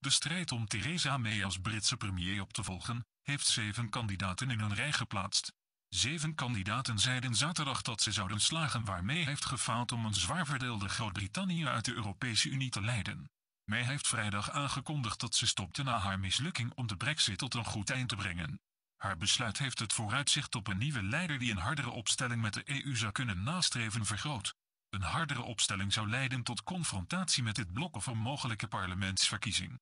De strijd om Theresa May als Britse premier op te volgen, heeft zeven kandidaten in een rij geplaatst. Zeven kandidaten zeiden zaterdag dat ze zouden slagen waarmee heeft gefaald om een zwaar verdeelde Groot-Brittannië uit de Europese Unie te leiden. May heeft vrijdag aangekondigd dat ze stopte na haar mislukking om de brexit tot een goed eind te brengen. Haar besluit heeft het vooruitzicht op een nieuwe leider die een hardere opstelling met de EU zou kunnen nastreven vergroot. Een hardere opstelling zou leiden tot confrontatie met dit blok of een mogelijke parlementsverkiezing.